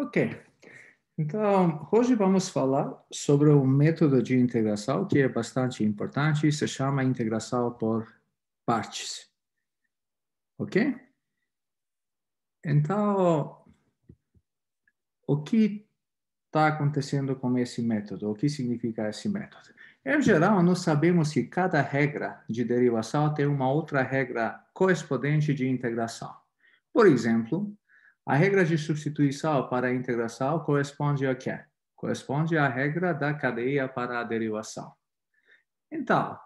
Ok. Então, hoje vamos falar sobre um método de integração que é bastante importante, e se chama integração por partes. Ok? Então, o que está acontecendo com esse método? O que significa esse método? Em geral, nós sabemos que cada regra de derivação tem uma outra regra correspondente de integração. Por exemplo, a regra de substituição para a integração corresponde a quê? Corresponde à regra da cadeia para a derivação. Então,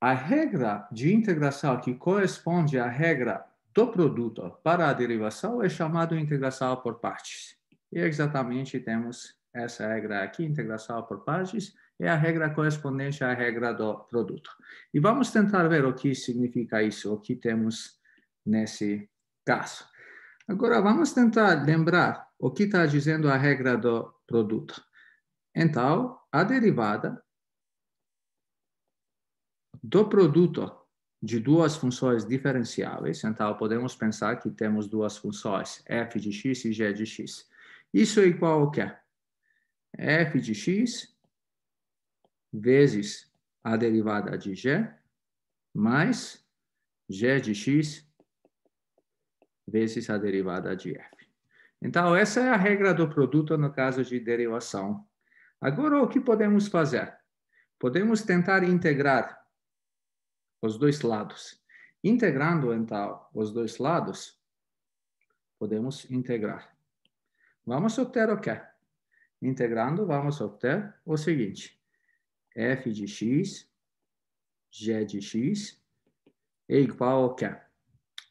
a regra de integração que corresponde à regra do produto para a derivação é chamada integração por partes. E exatamente temos essa regra aqui, integração por partes, é a regra correspondente à regra do produto. E vamos tentar ver o que significa isso, o que temos nesse caso. Agora, vamos tentar lembrar o que está dizendo a regra do produto. Então, a derivada do produto de duas funções diferenciáveis, então podemos pensar que temos duas funções, f de x e g de x. Isso é igual ao quê? f de x vezes a derivada de g mais g de x vezes a derivada de f. Então, essa é a regra do produto no caso de derivação. Agora, o que podemos fazer? Podemos tentar integrar os dois lados. Integrando, então, os dois lados, podemos integrar. Vamos obter o quê? Integrando, vamos obter o seguinte. f de x, g de x, é igual ao quê?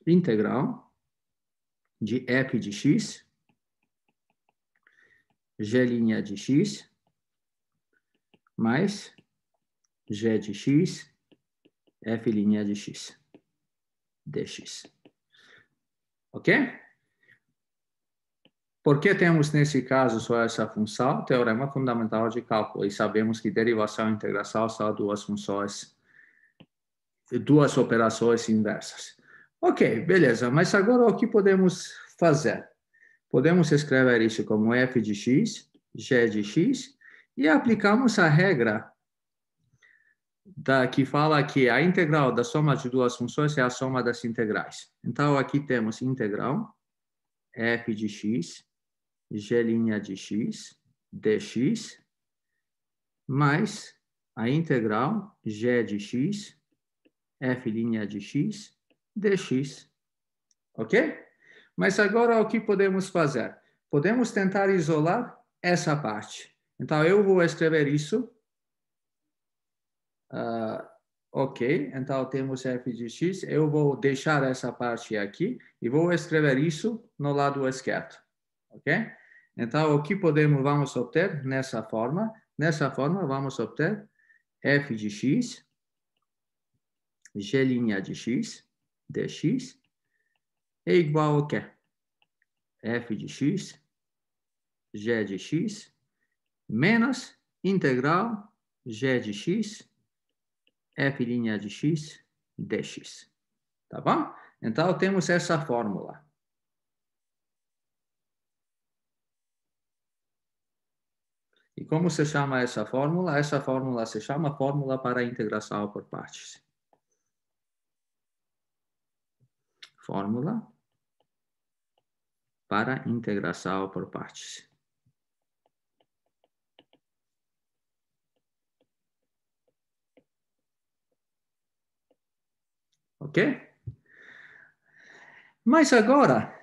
Integral de f de x, g' de x, mais g de x, f' de x, dx. Ok? Por que temos, nesse caso, só essa função? Teorema fundamental de cálculo. E sabemos que derivação e integração são duas funções, duas operações inversas. Ok, beleza, mas agora o que podemos fazer? Podemos escrever isso como f de x, g de x, e aplicamos a regra da, que fala que a integral da soma de duas funções é a soma das integrais. Então, aqui temos integral f de x, g' de x, dx, mais a integral g de x, f' de x, dx. Ok? Mas agora o que podemos fazer? Podemos tentar isolar essa parte. Então, eu vou escrever isso. Uh, ok, então temos f de x. Eu vou deixar essa parte aqui e vou escrever isso no lado esquerdo. Ok? Então, o que podemos, vamos obter nessa forma? Nessa forma, vamos obter f de x, g' de x, dx é igual a quê? f de x, g de x, menos integral g de x, f linha de x, dx. Tá bom? Então, temos essa fórmula. E como se chama essa fórmula? Essa fórmula se chama fórmula para integração por partes. fórmula para integração por partes. Ok? Mas agora,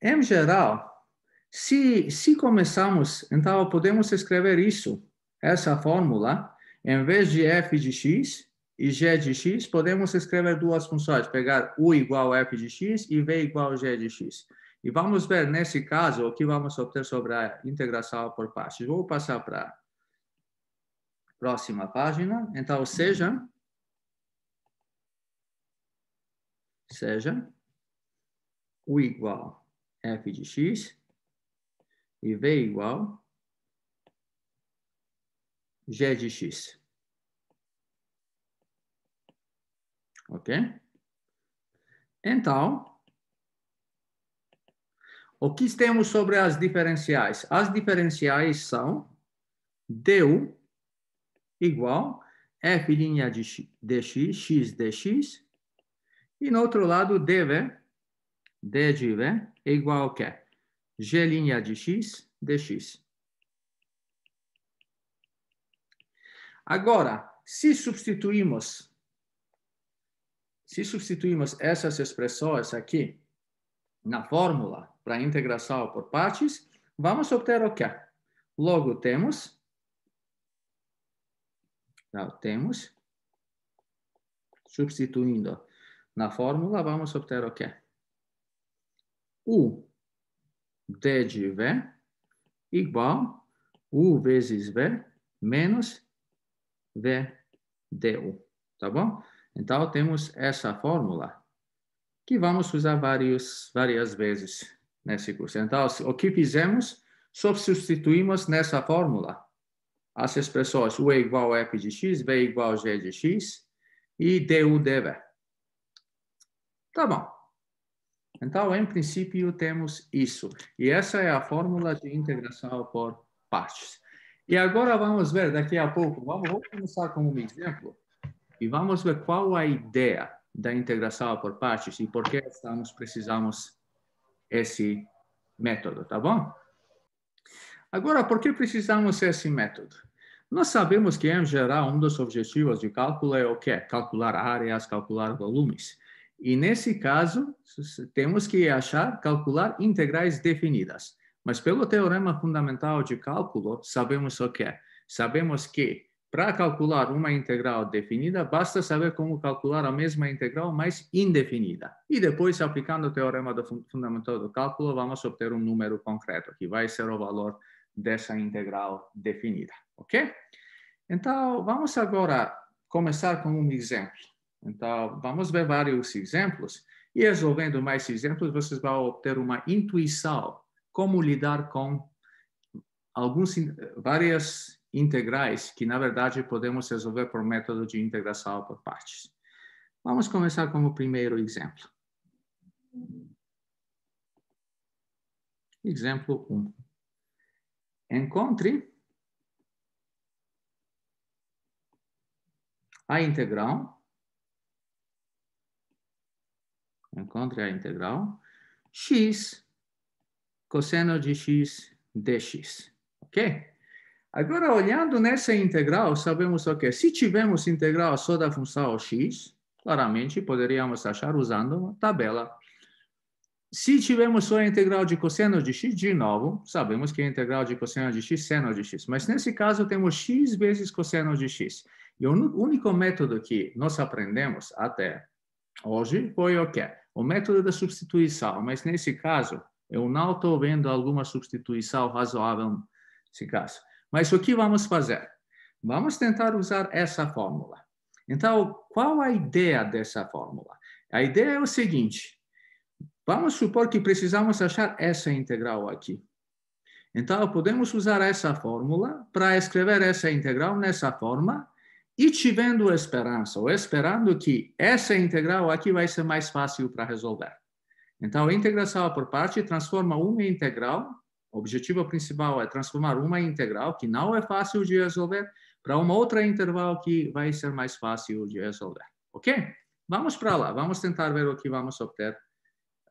em geral, se, se começamos, então podemos escrever isso, essa fórmula, em vez de f de x, e g de x, podemos escrever duas funções, pegar u igual a f de x e v igual a g de x. E vamos ver, nesse caso, o que vamos obter sobre a integração por partes. Vou passar para a próxima página. Então, seja... Seja u igual a f de x e v igual a g de x. ok? Então, o que temos sobre as diferenciais? As diferenciais são du igual f' de x, dx, x dx, e no outro lado dv, d de v, é igual a g' de x dx. Agora, se substituímos se substituímos essas expressões aqui na fórmula para integração por partes, vamos obter o quê? Logo temos, já temos, substituindo na fórmula, vamos obter o quê? U D de V igual U vezes V menos V du, tá bom? Então, temos essa fórmula que vamos usar vários, várias vezes nesse curso. Então, o que fizemos? Substituímos nessa fórmula as expressões U é igual a F de X, V é igual a G de X e DU dv. Tá bom. Então, em princípio, temos isso. E essa é a fórmula de integração por partes. E agora vamos ver daqui a pouco. Vamos, vamos começar com um exemplo e vamos ver qual a ideia da integração por partes e por que estamos, precisamos esse método, tá bom? Agora, por que precisamos esse método? Nós sabemos que, em geral, um dos objetivos de cálculo é o quê? Calcular áreas, calcular volumes. E, nesse caso, temos que achar, calcular integrais definidas. Mas, pelo teorema fundamental de cálculo, sabemos o quê? Sabemos que para calcular uma integral definida, basta saber como calcular a mesma integral, mas indefinida. E depois, aplicando o teorema do fundamental do cálculo, vamos obter um número concreto, que vai ser o valor dessa integral definida, ok? Então, vamos agora começar com um exemplo. Então, vamos ver vários exemplos. E resolvendo mais exemplos, vocês vão obter uma intuição como lidar com alguns, várias integrais que, na verdade, podemos resolver por método de integração por partes. Vamos começar com o primeiro exemplo. Exemplo 1. Um. Encontre a integral. Encontre a integral x cosseno de x dx. Ok? Agora, olhando nessa integral, sabemos o quê? Se tivermos integral só da função x, claramente poderíamos achar usando uma tabela. Se tivermos só a integral de cosseno de x, de novo, sabemos que a integral de cosseno de x, seno de x. Mas nesse caso, temos x vezes cosseno de x. E o único método que nós aprendemos até hoje foi o quê? O método da substituição. Mas nesse caso, eu não estou vendo alguma substituição razoável nesse caso. Mas o que vamos fazer? Vamos tentar usar essa fórmula. Então, qual a ideia dessa fórmula? A ideia é o seguinte: vamos supor que precisamos achar essa integral aqui. Então, podemos usar essa fórmula para escrever essa integral nessa forma e tivendo esperança, ou esperando que essa integral aqui vai ser mais fácil para resolver. Então, a integração por parte transforma uma integral o objetivo principal é transformar uma integral que não é fácil de resolver para uma outra integral que vai ser mais fácil de resolver. Ok? Vamos para lá, vamos tentar ver o que vamos obter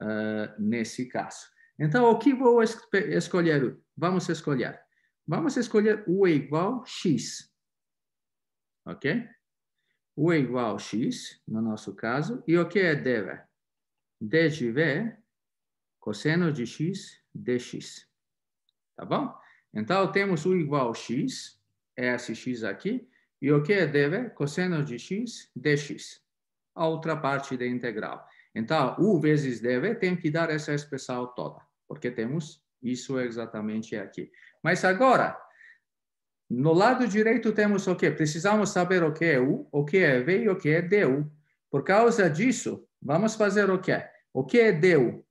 uh, nesse caso. Então, o que vou es escolher? Vamos escolher. Vamos escolher u é igual x. Ok? u é igual x, no nosso caso. E o que é dv? d de v, cosseno de x, dx tá bom? Então, temos u igual a x, é esse x aqui, e o que é dv Cosseno de x, dx, a outra parte da integral. Então, u vezes dv tem que dar essa expressão toda, porque temos isso exatamente aqui. Mas agora, no lado direito temos o quê? Precisamos saber o que é u, o que é v e o que é du. Por causa disso, vamos fazer o quê? O que é du?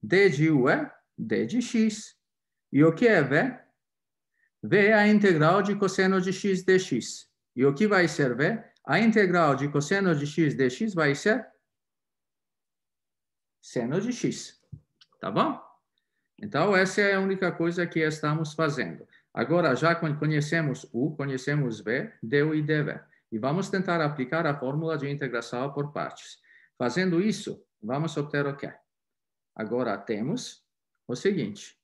d de u é d de x. E o que é v? v é a integral de cosseno de x dx. E o que vai ser v? A integral de cosseno de x dx vai ser seno de x. Tá bom? Então, essa é a única coisa que estamos fazendo. Agora, já conhecemos u, conhecemos v, du e dv. E vamos tentar aplicar a fórmula de integração por partes. Fazendo isso, vamos obter o quê? Agora temos o seguinte: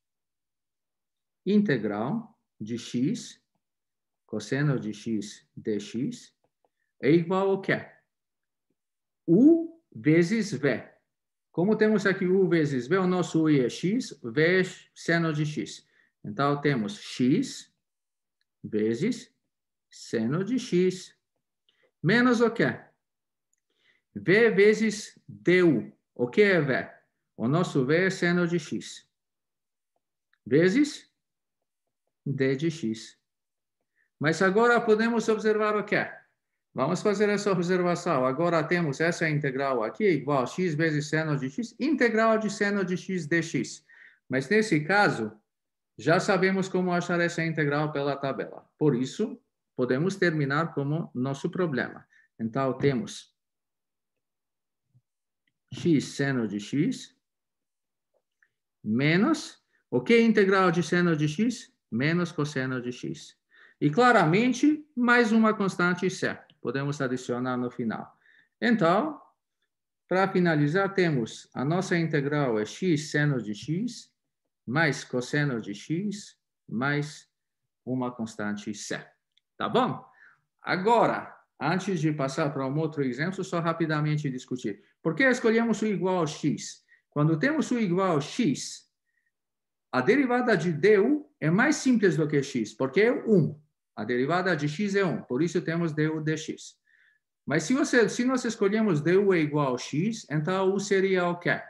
integral de x, cosseno de x dx, é igual ao quê? É? U vezes V. Como temos aqui U vezes V, o nosso U é x, V é seno de x. Então, temos x vezes seno de x, menos o quê? É? V vezes du. O que é V? O nosso V é seno de x vezes d de x. Mas agora podemos observar o quê? Vamos fazer essa observação. Agora temos essa integral aqui igual a x vezes seno de x, integral de seno de x dx. Mas nesse caso, já sabemos como achar essa integral pela tabela. Por isso, podemos terminar como nosso problema. Então, temos x seno de x menos o que é integral de seno de x? Menos cosseno de x. E claramente, mais uma constante C. Podemos adicionar no final. Então, para finalizar, temos a nossa integral é x seno de x, mais cosseno de x, mais uma constante C. Tá bom? Agora, antes de passar para um outro exemplo, só rapidamente discutir. Por que escolhemos o igual a x? Quando temos o igual a x, a derivada de du é mais simples do que x, porque é 1. A derivada de x é 1, por isso temos du dx. Mas se, você, se nós escolhemos du é igual a x, então u seria o quê?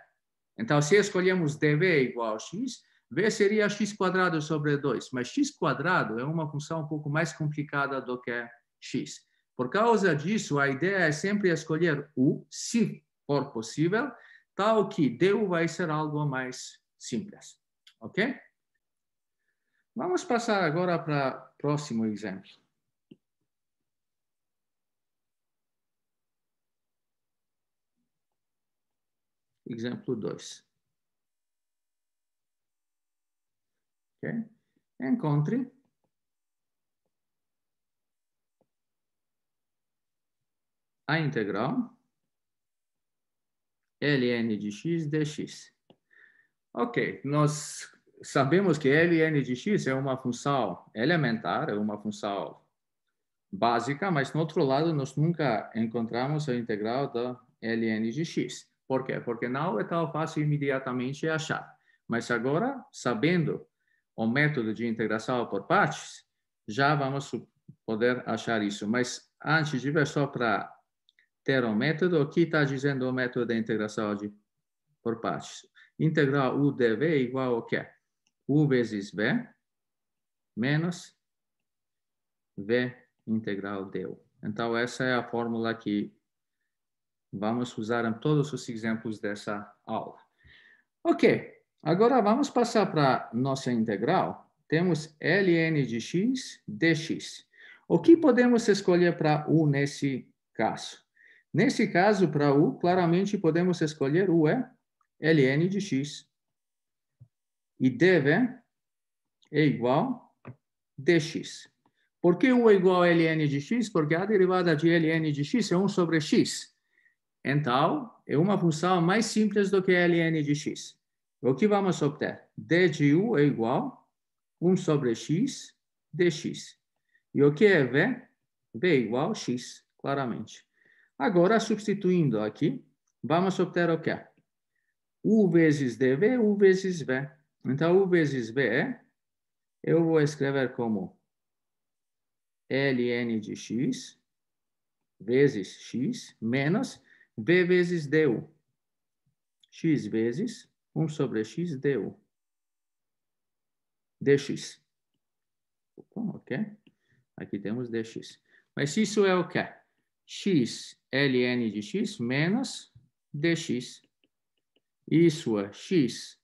Então, se escolhemos dv é igual a x, v seria x quadrado sobre 2. Mas x quadrado é uma função um pouco mais complicada do que x. Por causa disso, a ideia é sempre escolher u, se for possível, tal que du vai ser algo mais simples ok? Vamos passar agora para o próximo exemplo. Exemplo 2. Okay? Encontre a integral ln de x dx. Ok, nós sabemos que ln de x é uma função elementar, é uma função básica, mas no outro lado nós nunca encontramos a integral da ln de x. Por quê? Porque não é tão fácil imediatamente achar. Mas agora, sabendo o método de integração por partes, já vamos poder achar isso. Mas antes de ver só para ter o um método, o que está dizendo o método de integração de, por partes? integral u dv é igual a quê? u vezes v menos v integral du. Então, essa é a fórmula que vamos usar em todos os exemplos dessa aula. Ok, agora vamos passar para nossa integral. Temos ln de x dx. O que podemos escolher para u nesse caso? Nesse caso, para u, claramente podemos escolher u é ln de x. E dv né, é igual dx. Por que u é igual a ln de x? Porque a derivada de ln de x é 1 sobre x. Então, é uma função mais simples do que ln de x. O que vamos obter? d de u é igual a 1 sobre x dx. E o que é v? v é igual a x, claramente. Agora, substituindo aqui, vamos obter o quê? U vezes dv, U vezes V. Então, U vezes V é, eu vou escrever como ln de x vezes x menos v vezes du. x vezes 1 sobre x du. dx. ok? Aqui temos dx. Mas isso é o quê? x ln de x menos dx isso é x,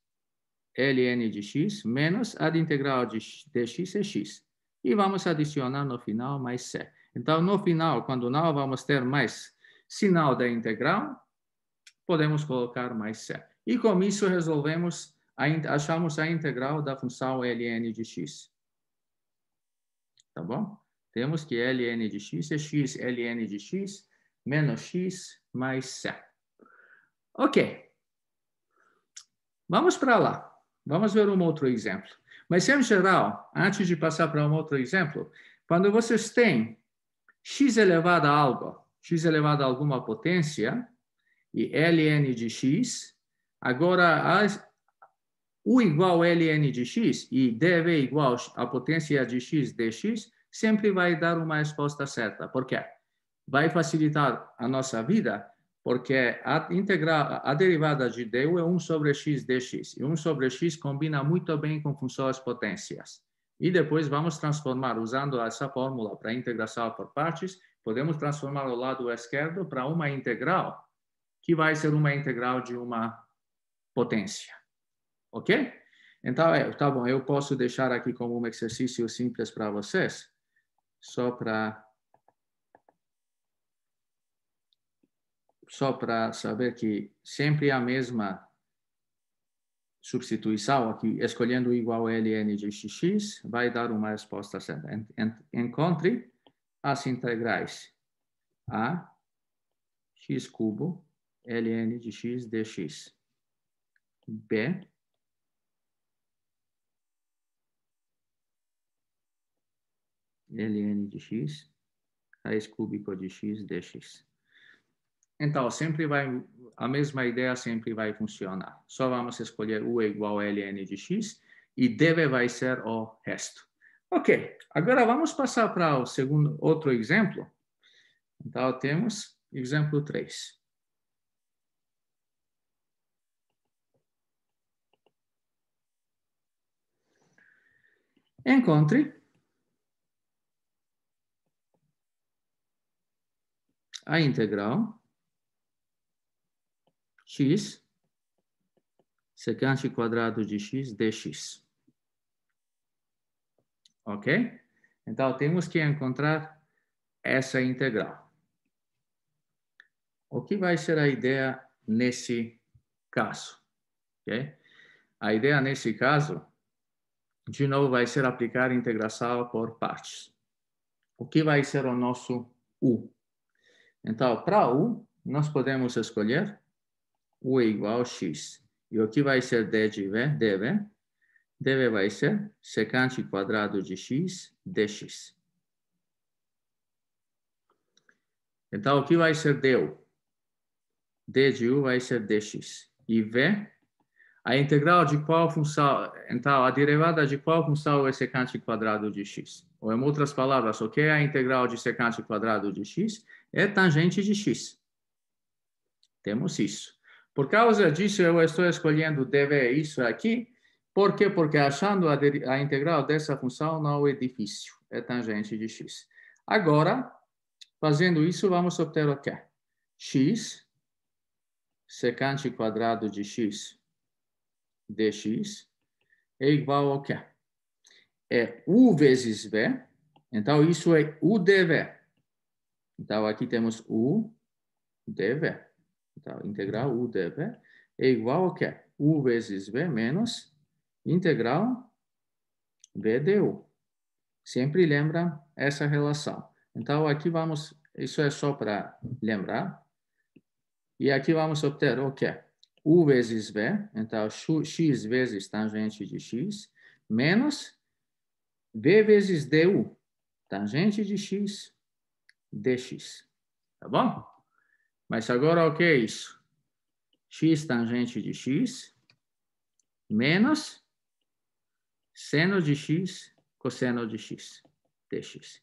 ln de x, menos a integral de dx é x. E vamos adicionar no final mais c. Então, no final, quando não vamos ter mais sinal da integral, podemos colocar mais c. E com isso resolvemos, a, achamos a integral da função ln de x. Tá bom? Temos que ln de x é x ln de x menos x mais c. Ok. Vamos para lá. Vamos ver um outro exemplo. Mas, em geral, antes de passar para um outro exemplo, quando vocês têm x elevado a algo, x elevado a alguma potência, e ln de x, agora as, u igual a ln de x e dv igual a potência de x dx, sempre vai dar uma resposta certa. Por quê? Vai facilitar a nossa vida porque a, integral, a derivada de du é 1 sobre x dx, e 1 sobre x combina muito bem com funções potências. E depois vamos transformar, usando essa fórmula para integração por partes, podemos transformar o lado esquerdo para uma integral, que vai ser uma integral de uma potência. Ok? Então, é, tá bom, eu posso deixar aqui como um exercício simples para vocês, só para só para saber que sempre a mesma substituição aqui, escolhendo igual ln de xx, vai dar uma resposta certa. Encontre as integrais a x cubo ln de x dx. b ln de x raiz cúbica de x dx. Então, sempre vai, a mesma ideia sempre vai funcionar. Só vamos escolher U igual a ln de x e deve vai ser o resto. Ok, agora vamos passar para o segundo, outro exemplo. Então, temos exemplo 3. Encontre a integral x secante quadrado de x dx. Ok? Então, temos que encontrar essa integral. O que vai ser a ideia nesse caso? Okay? A ideia nesse caso, de novo, vai ser aplicar a integração por partes. O que vai ser o nosso U? Então, para U, nós podemos escolher U é igual a X. E o que vai ser D de V? DV? vai ser secante quadrado de X, DX. Então, o que vai ser deu, D de U vai ser DX. E V? A integral de qual função... Então, a derivada de qual função é secante quadrado de X? Ou, em outras palavras, o que é a integral de secante quadrado de X? É tangente de X. Temos isso. Por causa disso, eu estou escolhendo dv isso aqui. Por quê? Porque achando a, a integral dessa função não é difícil, é tangente de x. Agora, fazendo isso, vamos obter o quê? x, secante quadrado de x dx, é igual ao quê? É u vezes v, então isso é u dv. Então aqui temos u dv. Então, integral u dv é igual a quê? É? u vezes v menos integral v du. Sempre lembra essa relação. Então, aqui vamos, isso é só para lembrar. E aqui vamos obter o quê? É? u vezes v, então x vezes tangente de x, menos v vezes du, tangente de x, dx. Tá bom? Mas agora o que é isso? x tangente de x menos seno de x cosseno de x dx.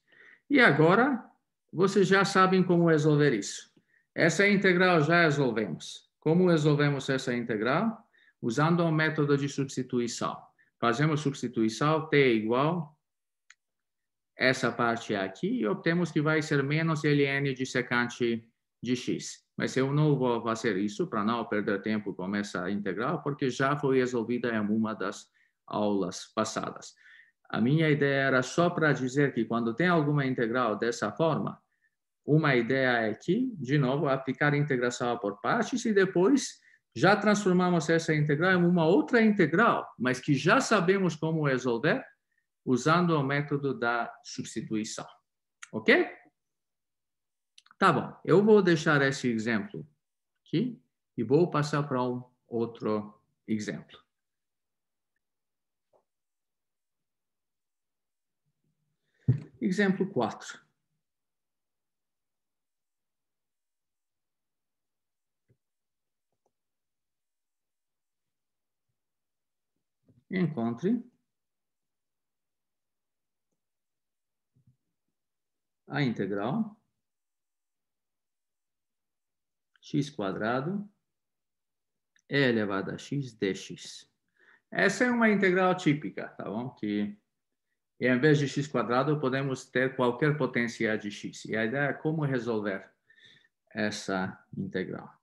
E agora, vocês já sabem como resolver isso. Essa integral já resolvemos. Como resolvemos essa integral? Usando o método de substituição. Fazemos substituição, t é igual essa parte aqui e obtemos que vai ser menos ln de secante de x. Mas eu não vou fazer isso para não perder tempo com essa integral, porque já foi resolvida em uma das aulas passadas. A minha ideia era só para dizer que quando tem alguma integral dessa forma, uma ideia é que, de novo, aplicar a integração por partes e depois já transformamos essa integral em uma outra integral, mas que já sabemos como resolver usando o método da substituição. Ok? Tá bom, eu vou deixar esse exemplo aqui e vou passar para um outro exemplo. Exemplo 4. Encontre a integral x quadrado elevado a x dx. Essa é uma integral típica, tá bom? Que em vez de x quadrado, podemos ter qualquer potência de x. E a ideia é como resolver essa integral.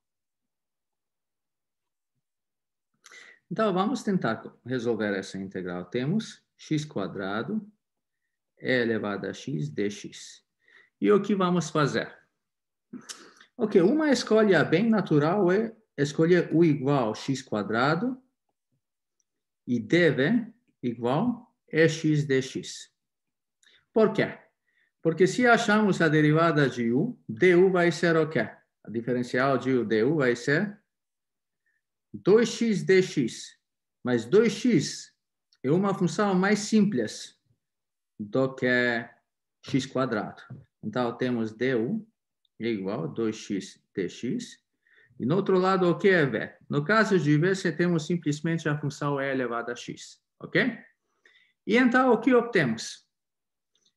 Então, vamos tentar resolver essa integral. Temos x quadrado elevado a x dx. E o que vamos fazer? Ok, uma escolha bem natural é escolher u igual a x quadrado e dv igual a x dx. Por quê? Porque se achamos a derivada de u, du vai ser o quê? A diferencial de u du vai ser 2x dx. Mas 2x é uma função mais simples do que x quadrado. Então, temos du é igual a 2x dx. E no outro lado, o que é v? No caso de v, você temos simplesmente a função e elevada a x, ok? E então, o que obtemos?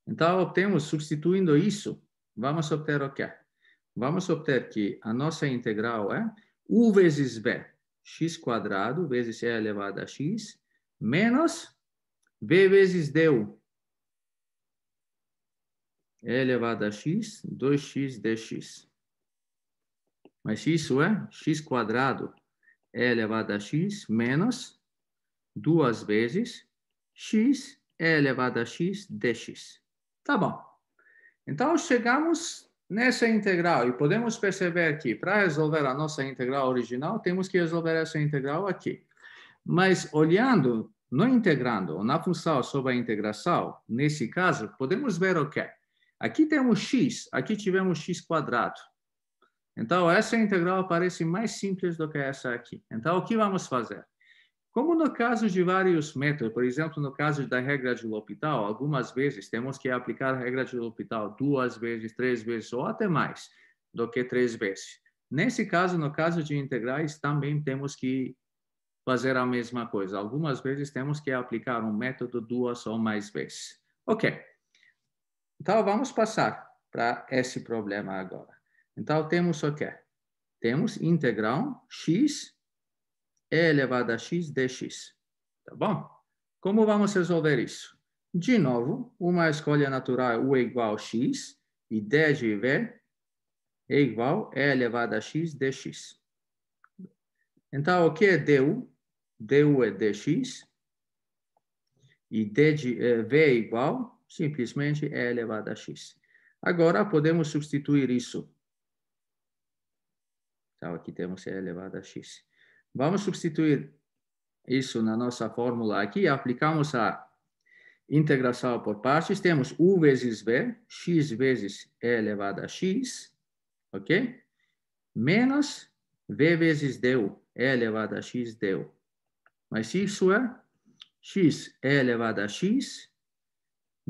Então, obtemos, substituindo isso, vamos obter o quê? Vamos obter que a nossa integral é u vezes v, x quadrado, vezes e elevada a x, menos v vezes du, e elevado a x, 2x dx. Mas isso é x quadrado e é elevado a x menos duas vezes x e é elevado a x dx. Tá bom. Então, chegamos nessa integral e podemos perceber que para resolver a nossa integral original, temos que resolver essa integral aqui. Mas olhando, não integrando, na função sobre a integração, nesse caso, podemos ver o quê? Aqui temos x, aqui tivemos x quadrado. Então, essa integral parece mais simples do que essa aqui. Então, o que vamos fazer? Como no caso de vários métodos, por exemplo, no caso da regra de L'Hôpital, algumas vezes temos que aplicar a regra de L'Hôpital duas vezes, três vezes ou até mais do que três vezes. Nesse caso, no caso de integrais, também temos que fazer a mesma coisa. Algumas vezes temos que aplicar um método duas ou mais vezes. Ok. Então, vamos passar para esse problema agora. Então, temos o quê? Temos integral x elevado a x dx. Tá bom? Como vamos resolver isso? De novo, uma escolha natural é u é igual a x e d de v é igual a elevado a x dx. Então, o que é du? du é dx e d de eh, v é igual simplesmente é elevado a x. Agora, podemos substituir isso. Então, aqui temos e elevado a x. Vamos substituir isso na nossa fórmula aqui, aplicamos a integração por partes, temos u vezes v, x vezes e elevado a x, ok? Menos v vezes du, e elevado a x du. Mas isso é x e elevado a x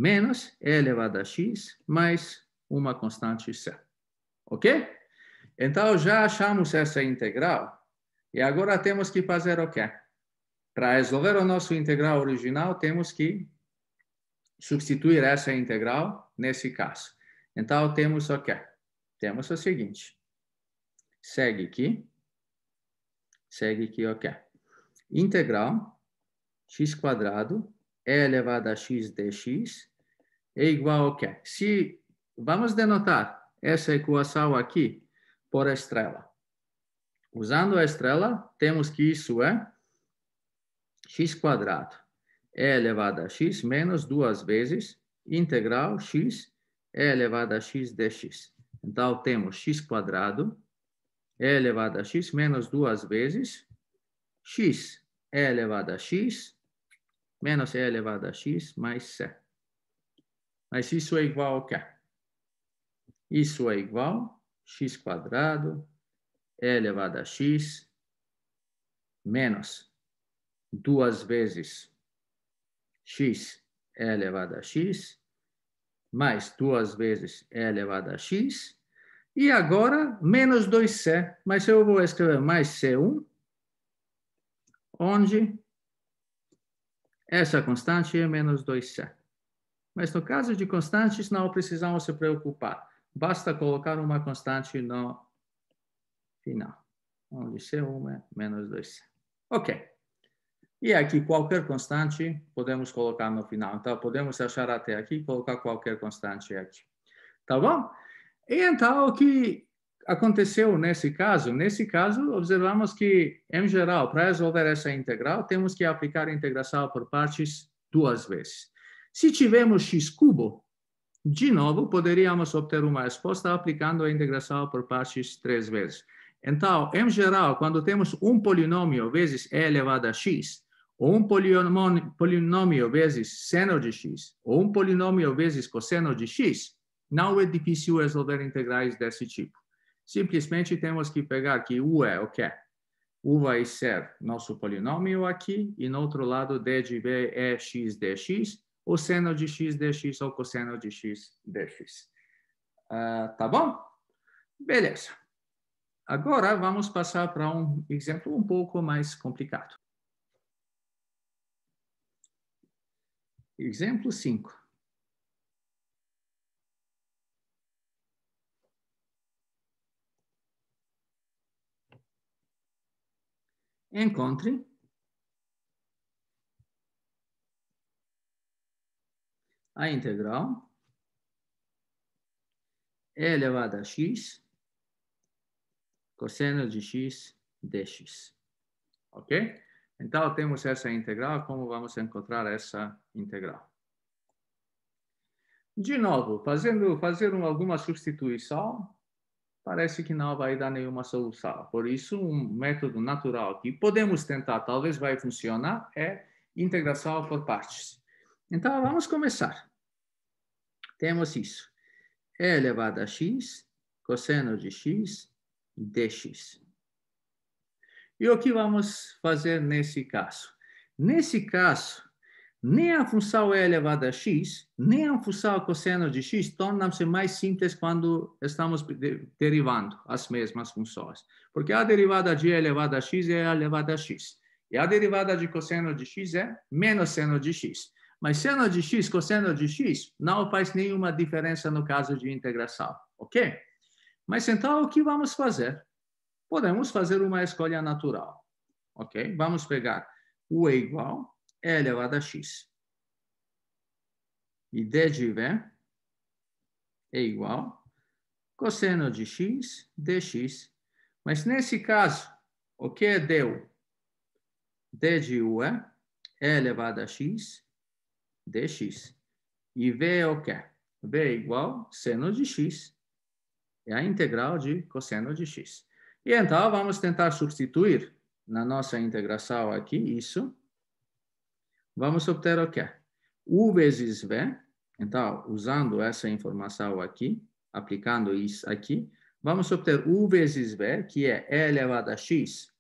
menos e é elevado a x mais uma constante c. Ok? Então, já achamos essa integral. E agora temos que fazer o quê? Para resolver o nosso integral original, temos que substituir essa integral nesse caso. Então, temos o quê? Temos o seguinte. Segue aqui. Segue aqui o quê? Integral x quadrado e é elevado a x dx é igual a quê? É. Se vamos denotar essa equação aqui por estrela. Usando a estrela, temos que isso é x quadrado é elevado a x menos duas vezes integral x é elevado a x dx. Então, temos x quadrado é elevado a x menos duas vezes x é elevado a x menos e é elevado a x mais c. Mas isso é igual a quê? Isso é igual x quadrado elevado a x menos duas vezes x elevado a x mais duas vezes elevado a x e agora, menos 2C. Mas eu vou escrever mais C1, onde essa constante é menos 2C. Mas no caso de constantes, não precisamos se preocupar. Basta colocar uma constante no final, onde C1 é menos 2C. Ok. E aqui, qualquer constante, podemos colocar no final. Então, podemos achar até aqui e colocar qualquer constante aqui. Tá bom? E então, o que aconteceu nesse caso? Nesse caso, observamos que, em geral, para resolver essa integral, temos que aplicar a integração por partes duas vezes. Se tivermos x cubo, de novo, poderíamos obter uma resposta aplicando a integração por partes três vezes. Então, em geral, quando temos um polinômio vezes e elevado a x, ou um polinômio vezes seno de x, ou um polinômio vezes cosseno de x, não é difícil resolver integrais desse tipo. Simplesmente temos que pegar que u é o quê? u vai ser nosso polinômio aqui, e no outro lado d de v é x dx, cosseno de x dx ou cosseno de x dx. Uh, tá bom? Beleza. Agora vamos passar para um exemplo um pouco mais complicado. Exemplo 5. Encontre a integral e é elevada a x cosseno de x dx. Ok? Então, temos essa integral. Como vamos encontrar essa integral? De novo, fazendo, fazendo alguma substituição, parece que não vai dar nenhuma solução. Por isso, um método natural que podemos tentar, talvez vai funcionar, é integração por partes. Então, vamos começar. Temos isso. E elevado a x, cosseno de x, dx. E o que vamos fazer nesse caso? Nesse caso, nem a função e elevado a x, nem a função cosseno de x tornam-se mais simples quando estamos derivando as mesmas funções. Porque a derivada de e elevado a x é e elevado a x. E a derivada de cosseno de x é menos seno de x. Mas seno é de x, cosseno é de x, não faz nenhuma diferença no caso de integração, ok? Mas então, o que vamos fazer? Podemos fazer uma escolha natural, ok? Vamos pegar u é igual a elevada elevado a x. E d de v é igual cosseno de x dx. Mas nesse caso, o que deu? d de u é elevado a x dx. E v é o quê? É? v é igual seno de x. É a integral de cosseno de x. E então, vamos tentar substituir na nossa integração aqui isso. Vamos obter o quê? É? u vezes v. Então, usando essa informação aqui, aplicando isso aqui, vamos obter u vezes v, que é e elevado a x,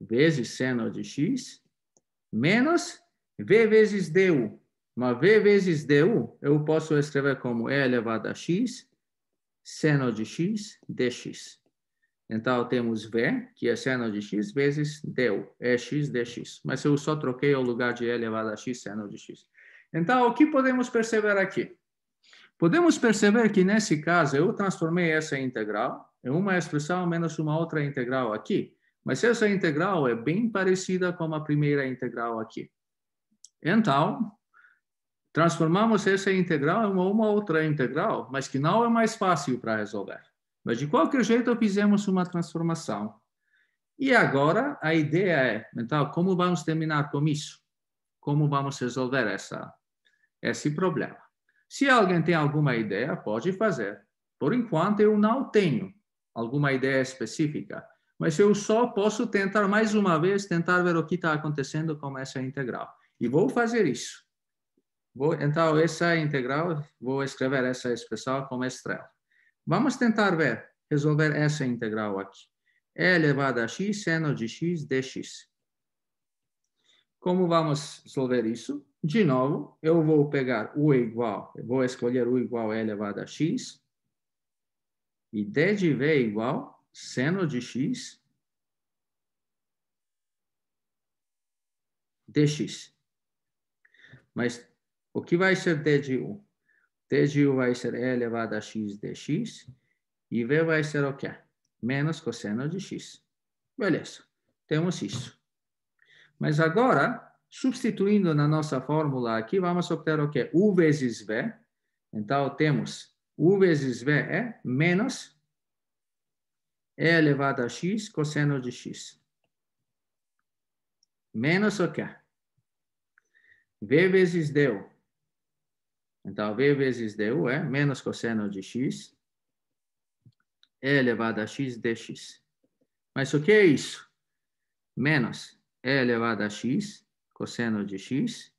vezes seno de x, menos V vezes DU. Mas V vezes DU eu posso escrever como E elevado a X, seno de X, DX. Então, temos V, que é seno de x, vezes du é x dx. Mas eu só troquei o lugar de e elevado a x, seno de x. Então, o que podemos perceber aqui? Podemos perceber que, nesse caso, eu transformei essa integral em uma expressão menos uma outra integral aqui. Mas essa integral é bem parecida com a primeira integral aqui. Então, transformamos essa integral em uma outra integral, mas que não é mais fácil para resolver. Mas, de qualquer jeito, fizemos uma transformação. E agora, a ideia é, então, como vamos terminar com isso? Como vamos resolver essa, esse problema? Se alguém tem alguma ideia, pode fazer. Por enquanto, eu não tenho alguma ideia específica, mas eu só posso tentar mais uma vez, tentar ver o que está acontecendo com essa integral. E vou fazer isso. Vou, então, essa é integral, vou escrever essa expressão como estrela. Vamos tentar ver, resolver essa integral aqui. E elevado a x seno de x dx. Como vamos resolver isso? De novo, eu vou pegar u igual, vou escolher u igual e elevado a x. E d de v é igual seno de x dx. Mas o que vai ser t de u? t de u vai ser e elevado a x dx e v vai ser o quê? Menos cosseno de x. Beleza, temos isso. Mas agora, substituindo na nossa fórmula aqui, vamos obter o quê? u vezes v. Então, temos u vezes v é menos e elevado a x cosseno de x. Menos o quê? V vezes deu. Então, V vezes du é menos cosseno de x elevado a x dx. Mas o que é isso? Menos e elevado a x, cosseno de x,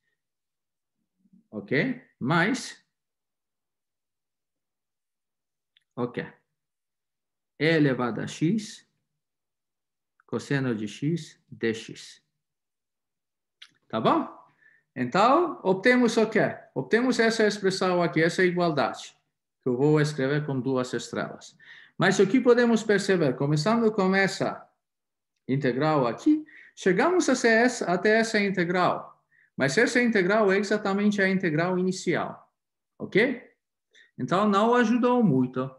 ok? Mais, ok, e elevado a x, cosseno de x dx. Tá bom? Então, obtemos o quê? Obtemos essa expressão aqui, essa igualdade, que eu vou escrever com duas estrelas. Mas o que podemos perceber? Começando com essa integral aqui, chegamos essa, até essa integral. Mas essa integral é exatamente a integral inicial, ok? Então, não ajudou muito.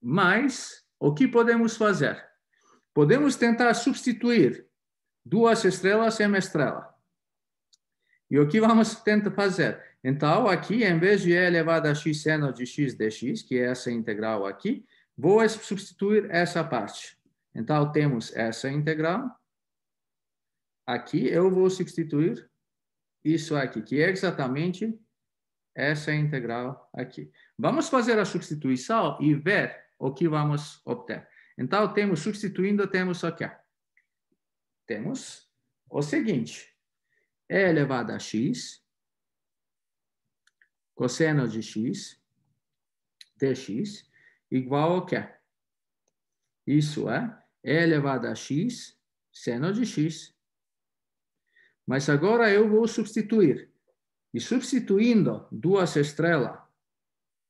Mas, o que podemos fazer? Podemos tentar substituir duas estrelas em estrela. E o que vamos tentar fazer? Então, aqui, em vez de e elevado a x seno de x dx, que é essa integral aqui, vou substituir essa parte. Então, temos essa integral. Aqui, eu vou substituir isso aqui, que é exatamente essa integral aqui. Vamos fazer a substituição e ver o que vamos obter. Então, temos, substituindo, temos aqui. Temos o seguinte é elevado a x, cosseno de x, dx, igual a quê? É. Isso é e é elevado a x, seno de x. Mas agora eu vou substituir. E substituindo duas estrelas,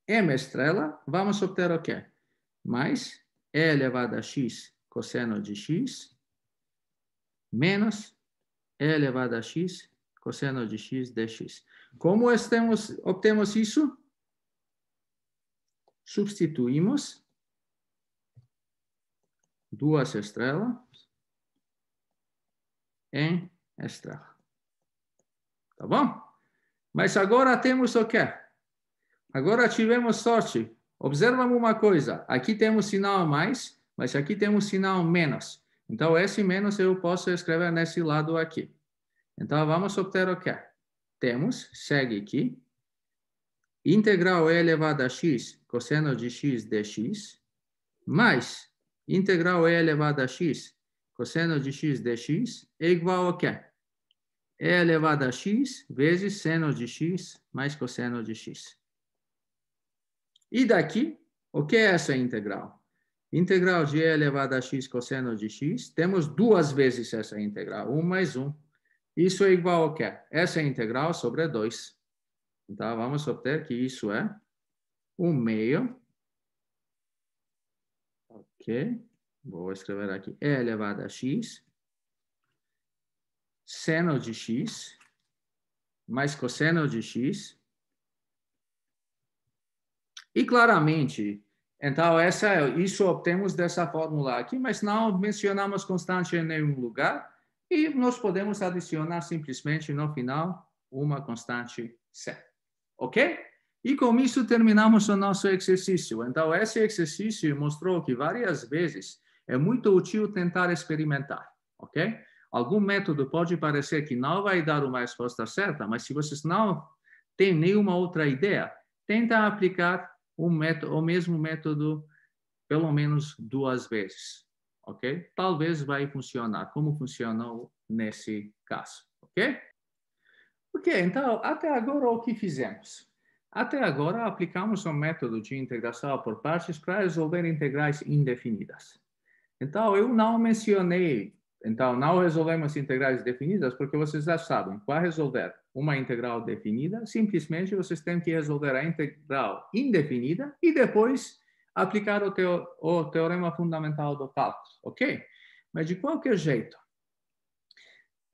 m estrela, vamos obter o quê? Mais e elevado a x cosseno de x menos e elevado a x cosseno de x dx. Como estemos, obtemos isso? Substituímos duas estrelas em estrela. Tá bom? Mas agora temos o quê? Agora tivemos sorte. Observa uma coisa. Aqui temos sinal mais, mas aqui temos sinal menos. Então, esse menos eu posso escrever nesse lado aqui. Então, vamos obter o quê? Temos, segue aqui, integral e elevado a x, cosseno de x dx, mais integral e elevado a x, cosseno de x dx, é igual a quê? e elevado a x vezes seno de x mais cosseno de x. E daqui, o que é essa integral? Integral de e elevado a x cosseno de x, temos duas vezes essa integral, 1 mais 1, isso é igual a quê? É. Essa é integral sobre 2. Então, tá? vamos obter que isso é 1 um meio. Ok. Vou escrever aqui e elevado a x. Seno de x mais cosseno de x. E claramente, então, essa, isso obtemos dessa fórmula aqui, mas não mencionamos constante em nenhum lugar. E nós podemos adicionar simplesmente no final uma constante C. Ok? E com isso terminamos o nosso exercício. Então, esse exercício mostrou que várias vezes é muito útil tentar experimentar. Ok? Algum método pode parecer que não vai dar uma resposta certa, mas se vocês não têm nenhuma outra ideia, tenta aplicar o, método, o mesmo método pelo menos duas vezes ok? Talvez vai funcionar como funcionou nesse caso, ok? Ok, então, até agora o que fizemos? Até agora aplicamos um método de integração por partes para resolver integrais indefinidas. Então, eu não mencionei, então, não resolvemos integrais definidas, porque vocês já sabem, para resolver uma integral definida, simplesmente vocês têm que resolver a integral indefinida e depois aplicar o, teo, o teorema fundamental do cálculo, ok? Mas de qualquer jeito,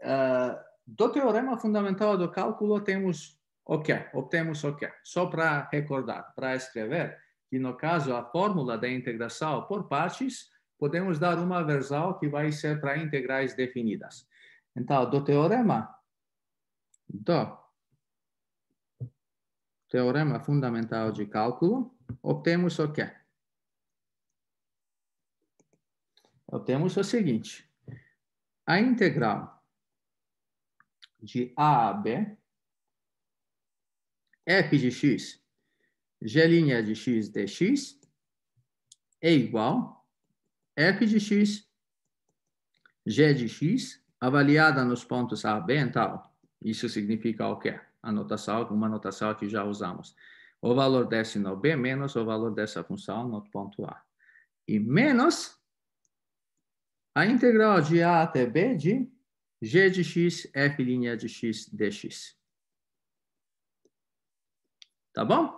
uh, do teorema fundamental do cálculo temos o okay, Obtemos o okay. Só para recordar, para escrever, que no caso a fórmula da integração por partes, podemos dar uma versão que vai ser para integrais definidas. Então, do teorema, do teorema fundamental de cálculo, obtemos o quê? O então, temos o seguinte: a integral de A a B, f de x, g' de x dx, é igual f de x, g de x, avaliada nos pontos A, B então Isso significa o quê? A notação, uma notação que já usamos. O valor desse no B menos o valor dessa função no ponto A. E menos a integral de A até B de g de x, f' de x, dx. Tá bom?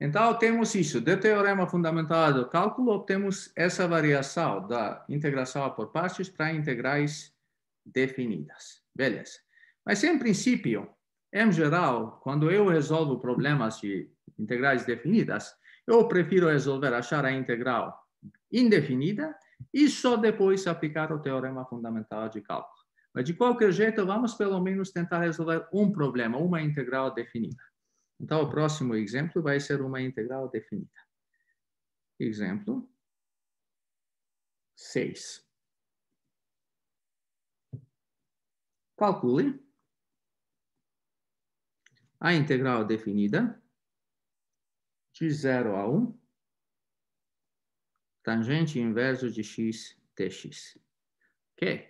Então, temos isso. Do teorema fundamental do cálculo, obtemos essa variação da integração por partes para integrais definidas. Beleza. Mas, em princípio, em geral, quando eu resolvo problemas de integrais definidas, eu prefiro resolver achar a integral indefinida e só depois aplicar o teorema fundamental de cálculo. Mas, de qualquer jeito, vamos pelo menos tentar resolver um problema, uma integral definida. Então, o próximo exemplo vai ser uma integral definida. Exemplo 6. Calcule a integral definida de 0 a 1 tangente inverso de x dx. Ok?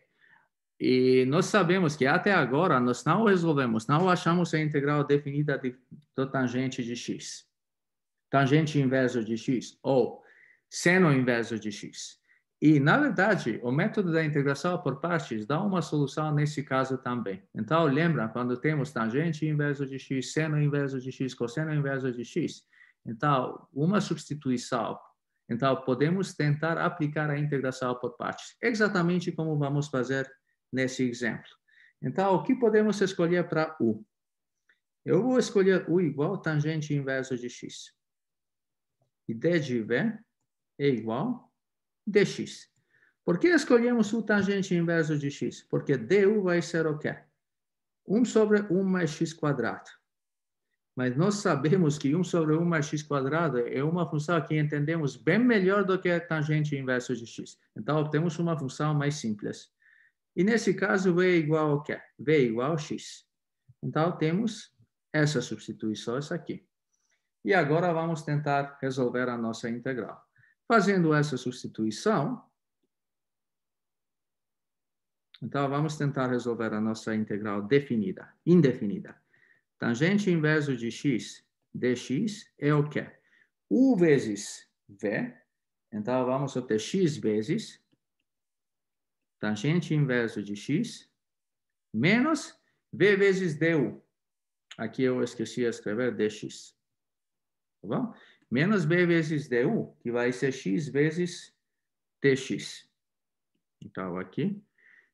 E nós sabemos que até agora nós não resolvemos, não achamos a integral definida de, do tangente de x. Tangente inverso de x ou seno inverso de x. E, na verdade, o método da integração por partes dá uma solução nesse caso também. Então, lembra, quando temos tangente inverso de x, seno inverso de x, cosseno inverso de x, então, uma substituição então, podemos tentar aplicar a integração por partes, exatamente como vamos fazer nesse exemplo. Então, o que podemos escolher para U? Eu vou escolher U igual a tangente inverso de x. E D de V é igual a dx. Por que escolhemos U tangente inverso de x? Porque du vai ser o quê? 1 sobre 1 mais x quadrado mas nós sabemos que 1 sobre 1 mais x quadrado é uma função que entendemos bem melhor do que a tangente inversa de x. Então, obtemos uma função mais simples. E nesse caso, v é igual ao quê? v é igual a x. Então, temos essas substituições aqui. E agora vamos tentar resolver a nossa integral. Fazendo essa substituição, então vamos tentar resolver a nossa integral definida, indefinida. Tangente inverso de x dx é o quê? U vezes v. Então, vamos ter x vezes tangente inverso de x menos v vezes du. Aqui eu esqueci de escrever dx. Tá bom? Menos b vezes du, que vai ser x vezes dx. Então, aqui,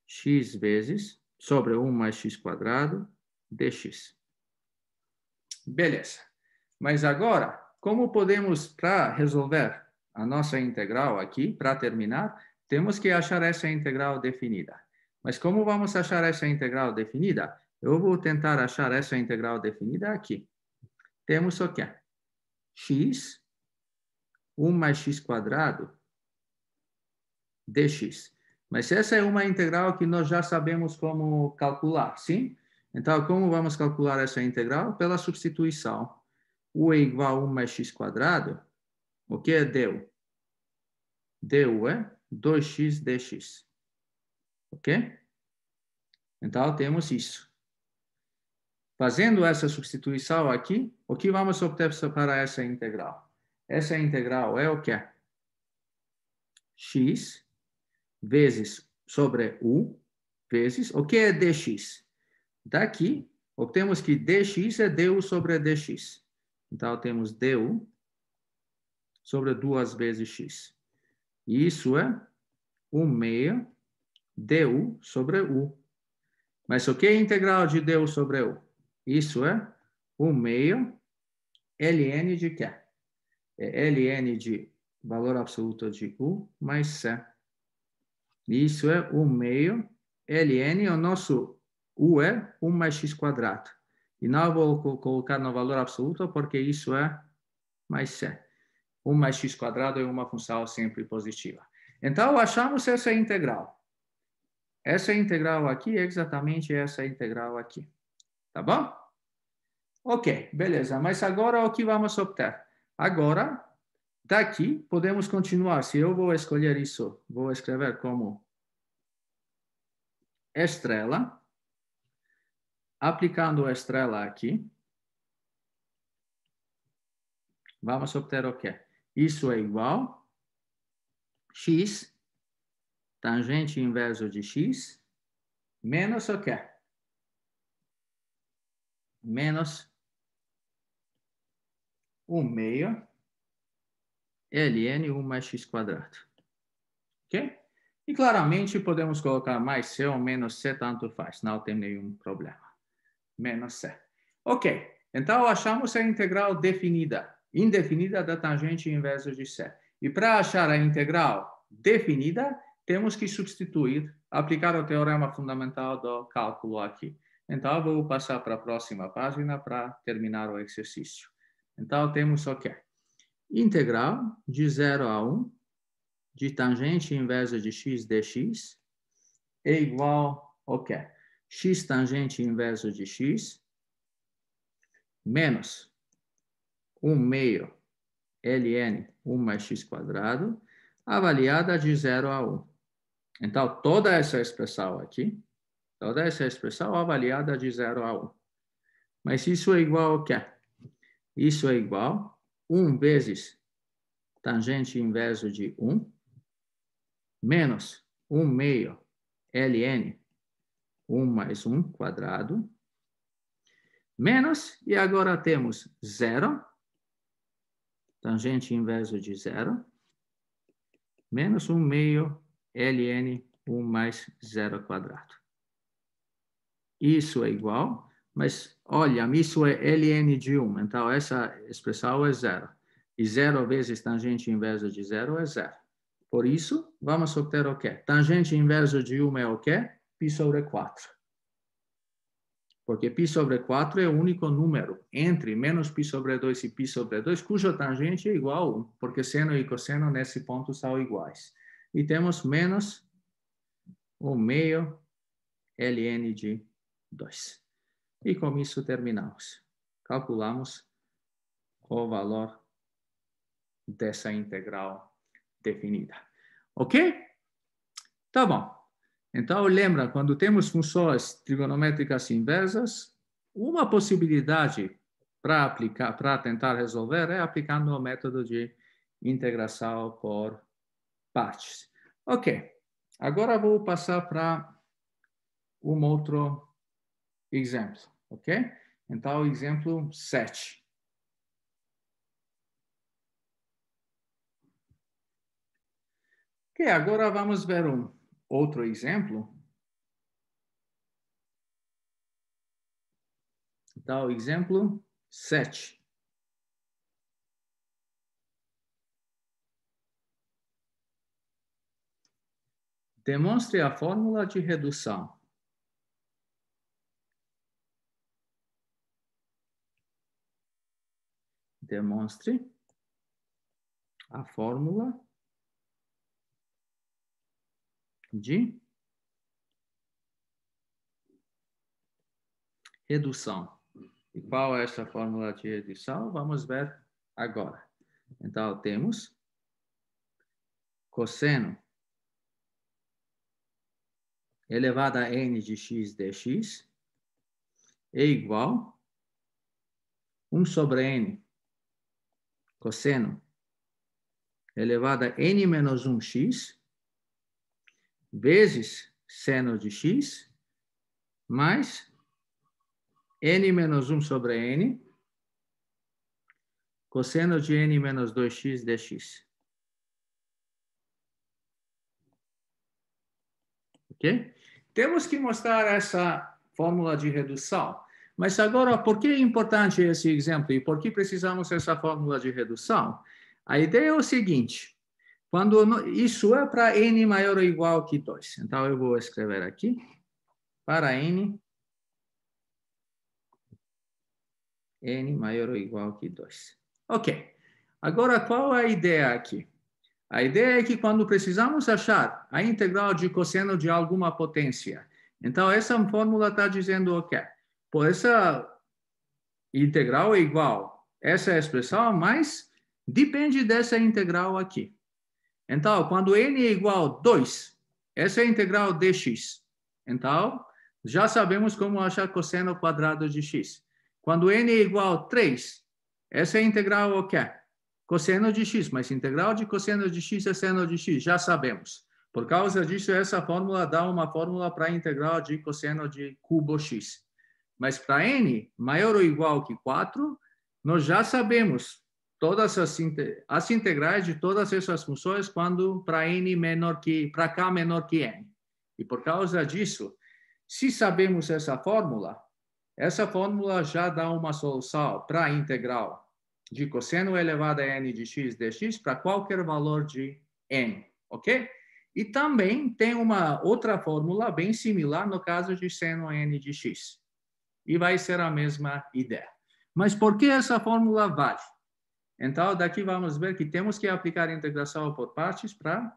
x vezes sobre 1 mais x quadrado dx. Beleza. Mas agora, como podemos, para resolver a nossa integral aqui, para terminar, temos que achar essa integral definida. Mas como vamos achar essa integral definida? Eu vou tentar achar essa integral definida aqui. Temos o quê? x, 1 mais x quadrado, dx. Mas essa é uma integral que nós já sabemos como calcular, sim? Então, como vamos calcular essa integral? Pela substituição. U é igual a 1 mais x quadrado. O que é deu? Du é 2x dx. Ok? Então, temos isso. Fazendo essa substituição aqui, o que vamos obter para essa integral? Essa integral é o que? x vezes sobre u vezes, o que é dx? Daqui, obtemos que dx é du sobre dx. Então, temos du sobre duas vezes x. isso é 1 meio du sobre u. Mas o que é integral de du sobre u? Isso é 1 meio ln de que? É ln de valor absoluto de u mais c. Isso é 1 meio ln, é o nosso U é 1 mais x quadrado. E não vou colocar no valor absoluto, porque isso é mais c. 1 mais x quadrado é uma função sempre positiva. Então, achamos essa integral. Essa integral aqui é exatamente essa integral aqui. Tá bom? Ok, beleza. Mas agora o que vamos obter? Agora, daqui, podemos continuar. Se eu vou escolher isso, vou escrever como estrela. Aplicando a estrela aqui, vamos obter o quê? Isso é igual x, tangente inverso de x, menos o quê? Menos 1 meio ln 1 mais x quadrado. Ok? E claramente podemos colocar mais c ou menos c, tanto faz, não tem nenhum problema menos c. Ok, então achamos é a integral definida, indefinida da tangente inversa de c. E para achar a integral definida, temos que substituir, aplicar o teorema fundamental do cálculo aqui. Então, vou passar para a próxima página para terminar o exercício. Então, temos o quê? Integral de 0 a 1 um, de tangente inversa de x dx é igual ao quê? x tangente inverso de x, menos 1 meio ln 1 mais x quadrado, avaliada de 0 a 1. Então, toda essa expressão aqui, toda essa expressão avaliada de 0 a 1. Mas isso é igual ao quê? Isso é igual 1 vezes tangente inverso de 1, menos 1 meio ln 1 mais 1 quadrado, menos, e agora temos zero, tangente inverso de zero, menos 1 meio ln 1 mais 0 quadrado. Isso é igual, mas olha, isso é ln de 1, então essa expressão é zero. E zero vezes tangente inverso de zero é zero. Por isso, vamos obter o quê? Tangente inverso de 1 é o quê? π sobre 4. Porque π sobre 4 é o único número entre menos π sobre 2 e π sobre 2, cuja tangente é igual a 1, porque seno e cosseno nesse ponto são iguais. E temos menos 1 meio ln de 2. E com isso terminamos. Calculamos o valor dessa integral definida. Ok? Tá bom. Então, lembra, quando temos funções trigonométricas inversas, uma possibilidade para aplicar, para tentar resolver é aplicando o método de integração por partes. Ok, agora vou passar para um outro exemplo, ok? Então, exemplo 7. Ok, agora vamos ver um. Outro exemplo. Então, exemplo 7. Demonstre a fórmula de redução. Demonstre a fórmula de redução. E qual é essa fórmula de redução? Vamos ver agora. Então, temos cosseno elevado a n de x dx é igual 1 sobre n cosseno elevado a n menos 1x vezes seno de x, mais n menos 1 sobre n, cosseno de n menos 2x dx. Ok? Temos que mostrar essa fórmula de redução. Mas agora, por que é importante esse exemplo e por que precisamos dessa fórmula de redução? A ideia é o seguinte, quando isso é para n maior ou igual que 2. Então, eu vou escrever aqui para n, n maior ou igual que 2. Ok. Agora, qual é a ideia aqui? A ideia é que quando precisamos achar a integral de cosseno de alguma potência, então essa fórmula está dizendo o okay, quê? Por essa integral é igual essa expressão, mas depende dessa integral aqui. Então, quando n é igual a 2, essa é a integral de x. Então, já sabemos como achar cosseno quadrado de x. Quando n é igual a 3, essa é a integral o quê? Cosseno de x, mas integral de cosseno de x é seno de x, já sabemos. Por causa disso, essa fórmula dá uma fórmula para integral de cosseno de cubo x. Mas para n maior ou igual que 4, nós já sabemos todas as as integrais de todas essas funções quando para n menor que para k menor que n. E por causa disso, se sabemos essa fórmula, essa fórmula já dá uma solução para a integral de cosseno elevado a n de x dx para qualquer valor de n, ok? E também tem uma outra fórmula bem similar no caso de seno n de x. E vai ser a mesma ideia. Mas por que essa fórmula vale? Então, daqui vamos ver que temos que aplicar integração por partes para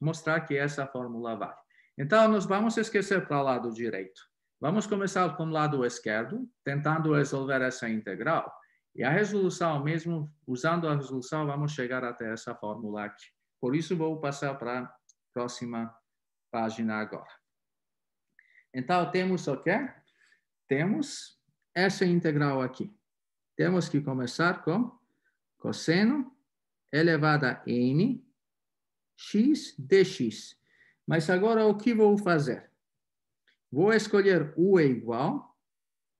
mostrar que essa fórmula vale. Então, nós vamos esquecer para o lado direito. Vamos começar com o lado esquerdo, tentando resolver essa integral. E a resolução mesmo, usando a resolução, vamos chegar até essa fórmula aqui. Por isso, vou passar para a próxima página agora. Então, temos o quê? Temos essa integral aqui. Temos que começar com cosseno elevado a n x dx. Mas agora o que vou fazer? Vou escolher u é igual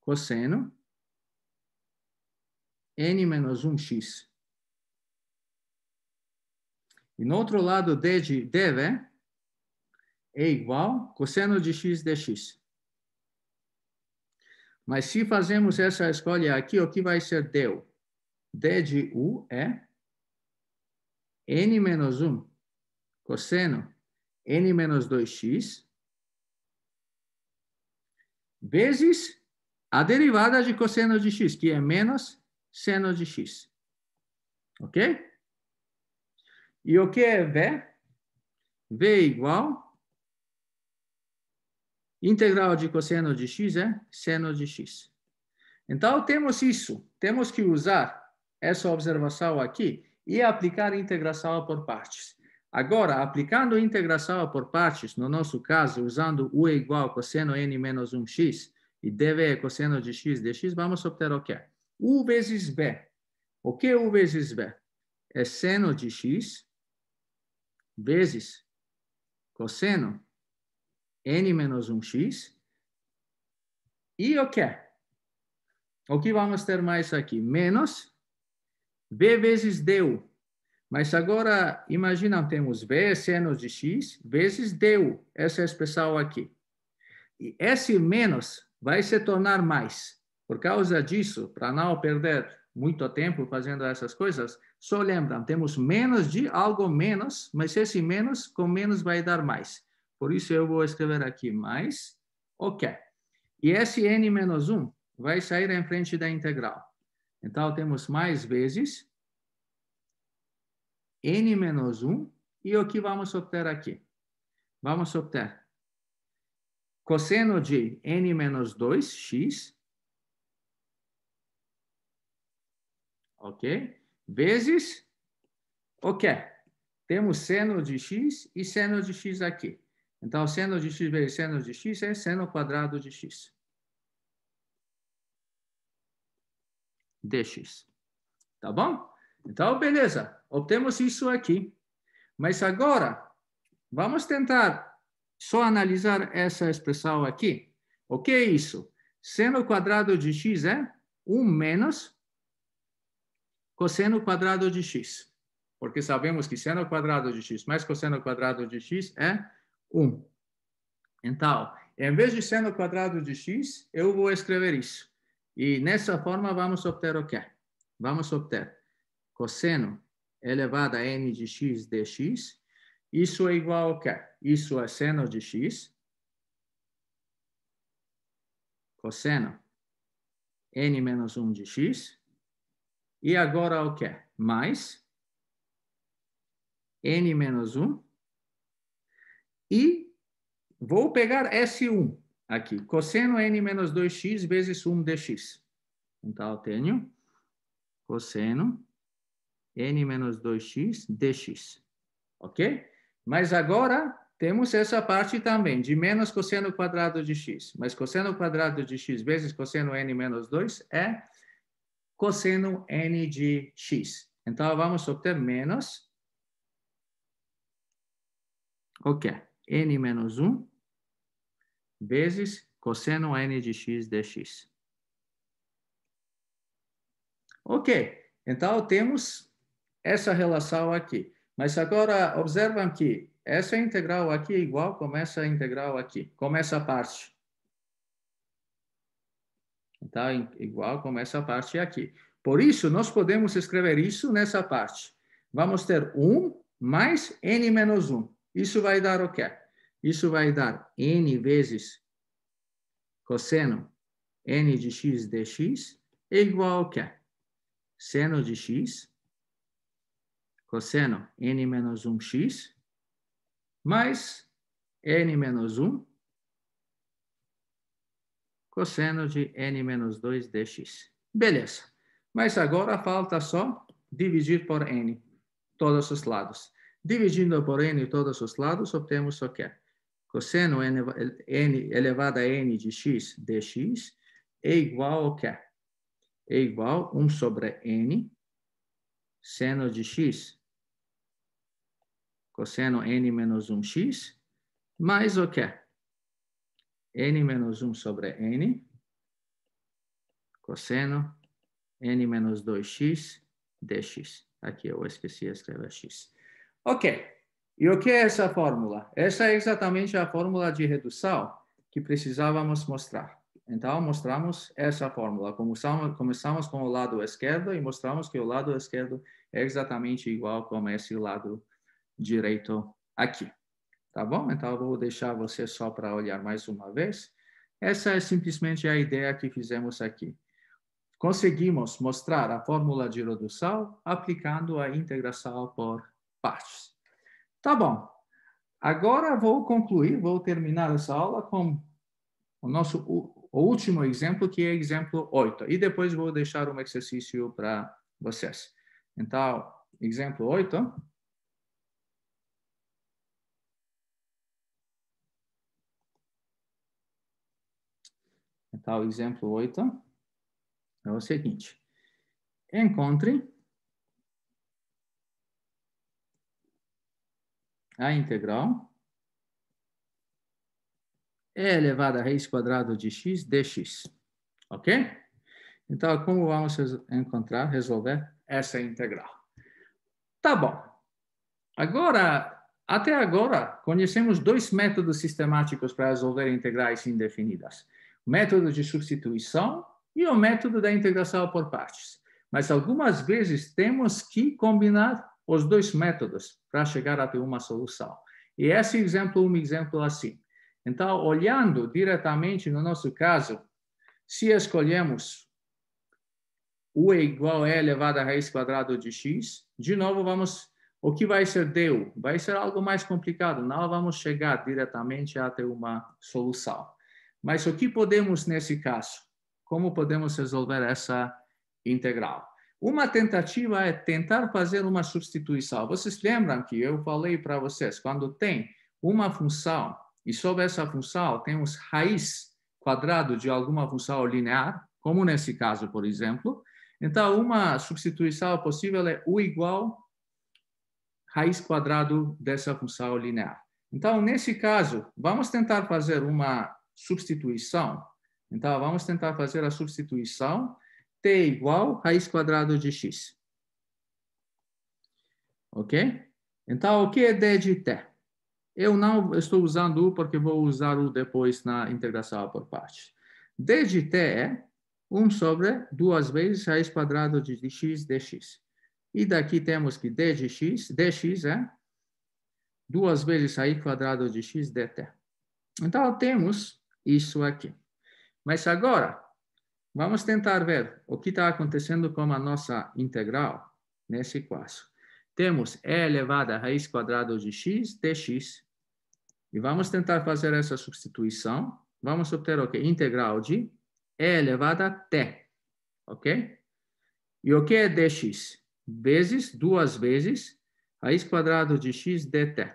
cosseno n menos 1x. E no outro lado, d de dv né, é igual cosseno de x dx. Mas se fazemos essa escolha aqui, o que vai ser deu? D de U é N menos 1 cosseno N menos 2x vezes a derivada de cosseno de x, que é menos seno de x. Ok? E o que é V? V é igual integral de cosseno de x é seno de x. Então, temos isso. Temos que usar essa observação aqui e aplicar integração por partes. Agora, aplicando a integração por partes, no nosso caso, usando u é igual a cosseno n menos 1x e dv é cosseno de x dx, vamos obter o quê? u vezes b. O que é u vezes b? É seno de x vezes cosseno n menos 1x e o quê? O que vamos ter mais aqui? Menos V vezes deu. Mas agora, imagina, temos V seno de X vezes deu, essa é expressão aqui. E esse menos vai se tornar mais. Por causa disso, para não perder muito tempo fazendo essas coisas, só lembram, temos menos de algo menos, mas esse menos com menos vai dar mais. Por isso eu vou escrever aqui mais, ok. E esse n menos 1 vai sair em frente da integral. Então, temos mais vezes n menos 1. E o que vamos obter aqui? Vamos obter cosseno de n menos 2x, ok? Vezes o okay. Temos seno de x e seno de x aqui. Então, seno de x vezes seno de x é seno quadrado de x. dx. Tá bom? Então, beleza. Obtemos isso aqui. Mas agora, vamos tentar só analisar essa expressão aqui. O que é isso? Seno quadrado de x é 1 menos cosseno quadrado de x. Porque sabemos que seno quadrado de x mais cosseno quadrado de x é 1. Então, em vez de seno quadrado de x, eu vou escrever isso. E nessa forma vamos obter o quê? Vamos obter cosseno elevado a n de x dx. Isso é igual ao quê? Isso é seno de x. Cosseno n menos 1 de x. E agora o quê? Mais n menos 1. E vou pegar S1 aqui. Cosseno n menos 2x vezes 1 dx. Então, eu tenho cosseno n menos 2x dx. Ok? Mas agora temos essa parte também, de menos cosseno quadrado de x. Mas cosseno quadrado de x vezes cosseno n menos 2 é cosseno n de x. Então, vamos obter menos... Ok, n menos 1 vezes cosseno n de x dx. Ok, então temos essa relação aqui. Mas agora observam que essa integral aqui é igual com essa integral aqui, começa essa parte. Então, igual começa essa parte aqui. Por isso, nós podemos escrever isso nessa parte. Vamos ter 1 mais n menos 1. Isso vai dar o quê? Isso vai dar n vezes cosseno n de x dx é igual a Seno de x, cosseno n menos 1x, mais n menos 1, cosseno de n menos 2 dx. Beleza. Mas agora falta só dividir por n, todos os lados. Dividindo por n todos os lados, obtemos o que? cosseno é n elevado a n de x dx é igual ao quê? É? é igual a 1 sobre n seno de x cosseno n menos 1x mais o quê? É? n menos 1 sobre n cosseno n menos 2x dx. Aqui eu esqueci de escrever x. Ok. Ok. E o que é essa fórmula? Essa é exatamente a fórmula de redução que precisávamos mostrar. Então, mostramos essa fórmula. Começamos, começamos com o lado esquerdo e mostramos que o lado esquerdo é exatamente igual como esse lado direito aqui. Tá bom? Então, eu vou deixar você só para olhar mais uma vez. Essa é simplesmente a ideia que fizemos aqui. Conseguimos mostrar a fórmula de redução aplicando a integração por partes. Tá bom. Agora vou concluir, vou terminar essa aula com o nosso o último exemplo, que é exemplo 8. E depois vou deixar um exercício para vocês. Então, exemplo 8. Então, exemplo 8 é o seguinte. Encontre a integral é elevada a raiz quadrada de x dx, ok? Então, como vamos encontrar, resolver essa integral? Tá bom. Agora, até agora, conhecemos dois métodos sistemáticos para resolver integrais indefinidas. O método de substituição e o método da integração por partes. Mas algumas vezes temos que combinar os dois métodos para chegar até uma solução. E esse exemplo é um exemplo assim. Então, olhando diretamente no nosso caso, se escolhemos U é igual a E elevado a raiz quadrada de X, de novo vamos, o que vai ser deu Vai ser algo mais complicado, não vamos chegar diretamente até uma solução. Mas o que podemos nesse caso? Como podemos resolver essa integral? Uma tentativa é tentar fazer uma substituição. Vocês lembram que eu falei para vocês, quando tem uma função e sobre essa função tem temos raiz quadrado de alguma função linear, como nesse caso, por exemplo, então uma substituição possível é u igual raiz quadrado dessa função linear. Então, nesse caso, vamos tentar fazer uma substituição. Então, vamos tentar fazer a substituição t igual raiz quadrada de x. Ok? Então, o que é d de t? Eu não estou usando u porque vou usar u depois na integração por partes. d de t é 1 sobre 2 vezes raiz quadrada de x dx. E daqui temos que d de x, dx é 2 vezes raiz quadrada de x dt. Então, temos isso aqui. Mas agora, Vamos tentar ver o que está acontecendo com a nossa integral nesse caso. Temos e elevada raiz quadrada de x dx. E vamos tentar fazer essa substituição. Vamos obter o okay, que? Integral de e elevada a t. Ok? E o que é dx? Vezes, duas vezes, raiz quadrada de x dt.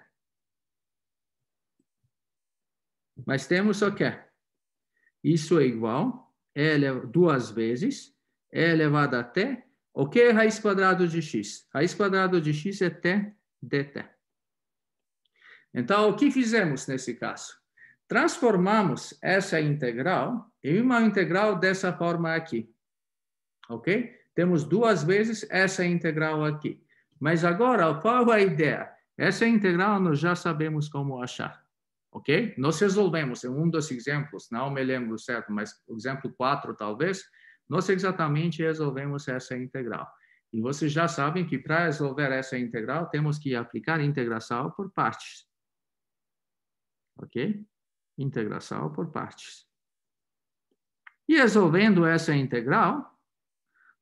Mas temos o okay, que? Isso é igual eleva, é duas vezes e é elevado a t. O que é raiz quadrada de x? Raiz quadrada de x é t dt. Então, o que fizemos nesse caso? Transformamos essa integral em uma integral dessa forma aqui. Ok? Temos duas vezes essa integral aqui. Mas agora, qual a ideia? Essa integral nós já sabemos como achar ok? Nós resolvemos, em é um dos exemplos, não me lembro certo, mas o exemplo 4 talvez, nós exatamente resolvemos essa integral. E vocês já sabem que para resolver essa integral, temos que aplicar integração por partes. Ok? Integração por partes. E resolvendo essa integral,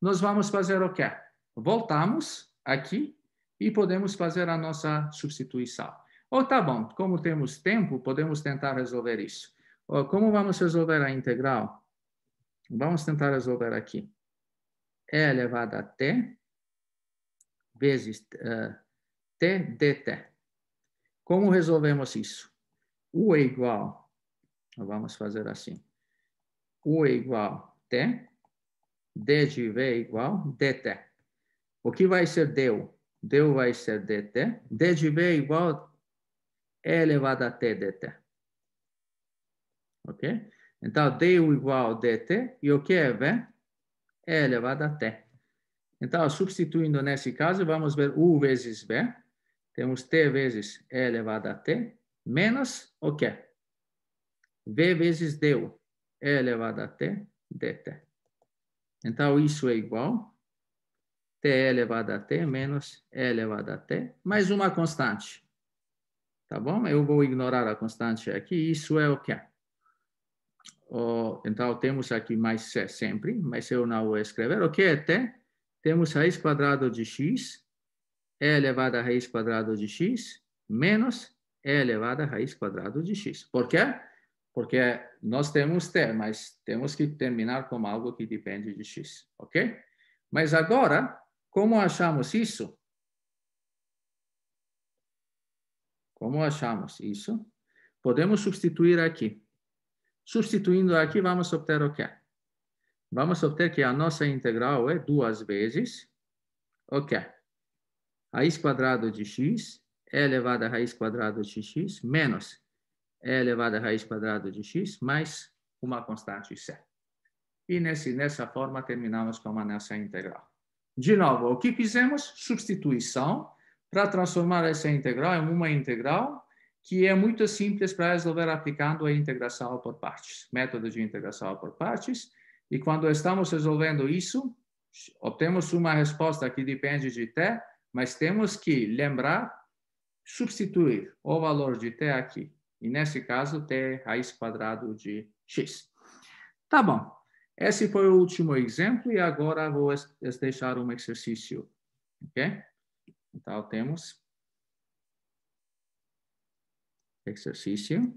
nós vamos fazer o quê? Voltamos aqui e podemos fazer a nossa substituição. Ó oh, tá bom, como temos tempo, podemos tentar resolver isso. Oh, como vamos resolver a integral? Vamos tentar resolver aqui. E elevado a t vezes uh, t dt. Como resolvemos isso? U é igual, vamos fazer assim. U é igual t, d de v é igual dt. O que vai ser D Du vai ser dt. D de v é igual é elevado a t dt. Ok? Então, d igual a dt, e o que é v? É elevado a t. Então, substituindo nesse caso, vamos ver u vezes v. Temos t vezes e elevado a t, menos o que? v vezes d e elevado a t, dt. Então, isso é igual t elevado a t menos e elevado a t, mais uma constante. Tá bom? Eu vou ignorar a constante aqui. Isso é o que é. Oh, então, temos aqui mais C sempre, mas eu não vou escrever. O que é T? Temos raiz quadrada de x, E elevada a raiz quadrada de x, menos E elevada a raiz quadrada de x. Por quê? Porque nós temos T, mas temos que terminar com algo que depende de x, ok? Mas agora, como achamos isso? Como achamos isso? Podemos substituir aqui. Substituindo aqui, vamos obter o quê? É? Vamos obter que a nossa integral é duas vezes o quê? É? Raiz quadrada de x elevada a raiz quadrada de x menos elevada a raiz quadrada de x mais uma constante c. E nesse, nessa forma terminamos com a nossa integral. De novo, o que fizemos? Substituição para transformar essa integral em uma integral que é muito simples para resolver aplicando a integração por partes, método de integração por partes. E quando estamos resolvendo isso, obtemos uma resposta que depende de t, mas temos que lembrar substituir o valor de t aqui. E nesse caso, t raiz quadrada de x. Tá bom. Esse foi o último exemplo e agora vou deixar um exercício. ok? Então, temos exercício.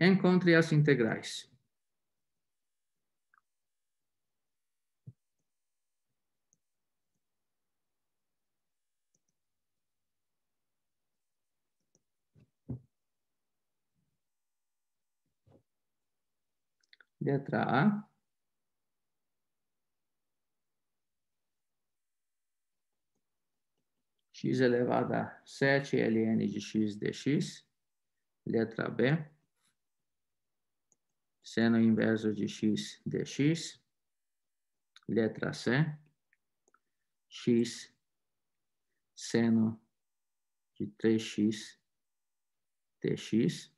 Encontre as integrais. Letra A. x elevado a 7 ln de x dx, letra B, seno inverso de x dx, letra C, x seno de 3x dx,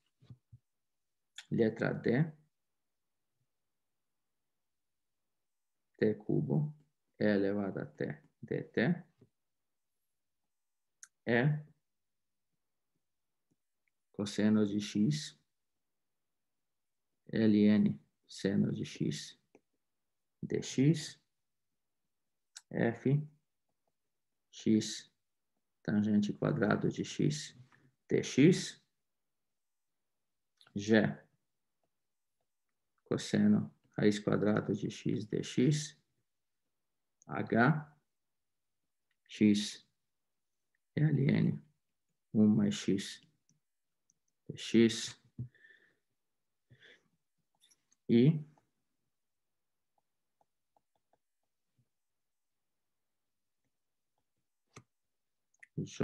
letra D, t cubo, e elevado a t dt, é cosseno de x, ln seno de x dx, f x tangente quadrado de x dx, g cosseno raiz quadrado de x dx, h x é ln 1 mais x dx é e j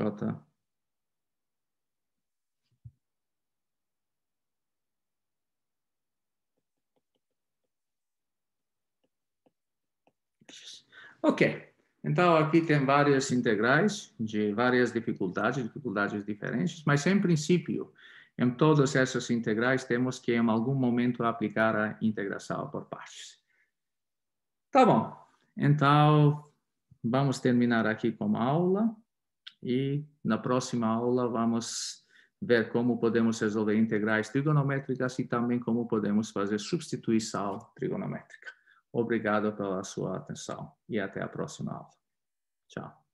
Ok. Então, aqui tem várias integrais de várias dificuldades, dificuldades diferentes, mas em princípio, em todas essas integrais temos que, em algum momento, aplicar a integração por partes. Tá bom, então vamos terminar aqui com a aula e na próxima aula vamos ver como podemos resolver integrais trigonométricas e também como podemos fazer substituição trigonométrica. Obrigado pela sua atenção e até a próxima aula. Tchau.